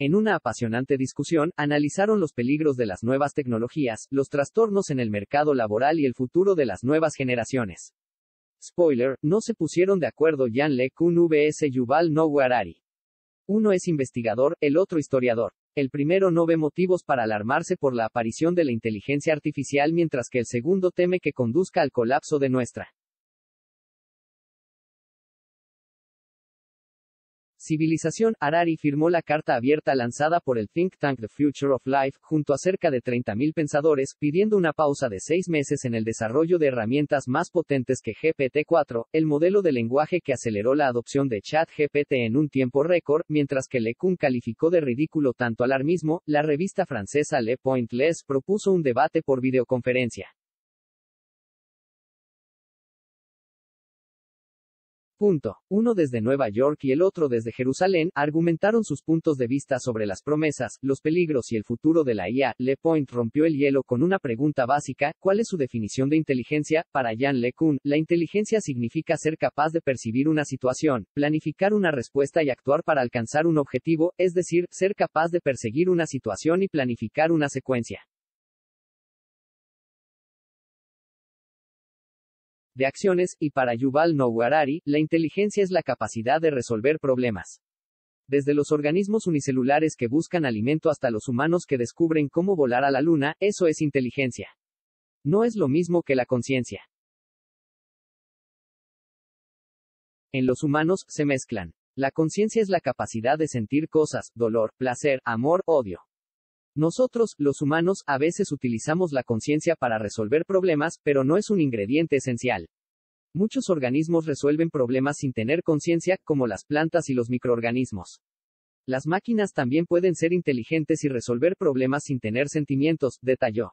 En una apasionante discusión, analizaron los peligros de las nuevas tecnologías, los trastornos en el mercado laboral y el futuro de las nuevas generaciones. Spoiler, no se pusieron de acuerdo Jan Le Kun vs Yuval Noah Harari. Uno es investigador, el otro historiador. El primero no ve motivos para alarmarse por la aparición de la inteligencia artificial mientras que el segundo teme que conduzca al colapso de nuestra Civilización, Arari firmó la carta abierta lanzada por el think tank The Future of Life, junto a cerca de 30.000 pensadores, pidiendo una pausa de seis meses en el desarrollo de herramientas más potentes que GPT-4, el modelo de lenguaje que aceleró la adopción de chat GPT en un tiempo récord, mientras que Lecun calificó de ridículo tanto alarmismo, la revista francesa Le Point propuso un debate por videoconferencia. Punto. Uno desde Nueva York y el otro desde Jerusalén argumentaron sus puntos de vista sobre las promesas, los peligros y el futuro de la IA. Le Point rompió el hielo con una pregunta básica, ¿cuál es su definición de inteligencia? Para Jan LeCun, la inteligencia significa ser capaz de percibir una situación, planificar una respuesta y actuar para alcanzar un objetivo, es decir, ser capaz de perseguir una situación y planificar una secuencia. de acciones, y para Yuval Noah la inteligencia es la capacidad de resolver problemas. Desde los organismos unicelulares que buscan alimento hasta los humanos que descubren cómo volar a la luna, eso es inteligencia. No es lo mismo que la conciencia. En los humanos, se mezclan. La conciencia es la capacidad de sentir cosas, dolor, placer, amor, odio. Nosotros, los humanos, a veces utilizamos la conciencia para resolver problemas, pero no es un ingrediente esencial. Muchos organismos resuelven problemas sin tener conciencia, como las plantas y los microorganismos. Las máquinas también pueden ser inteligentes y resolver problemas sin tener sentimientos, detalló.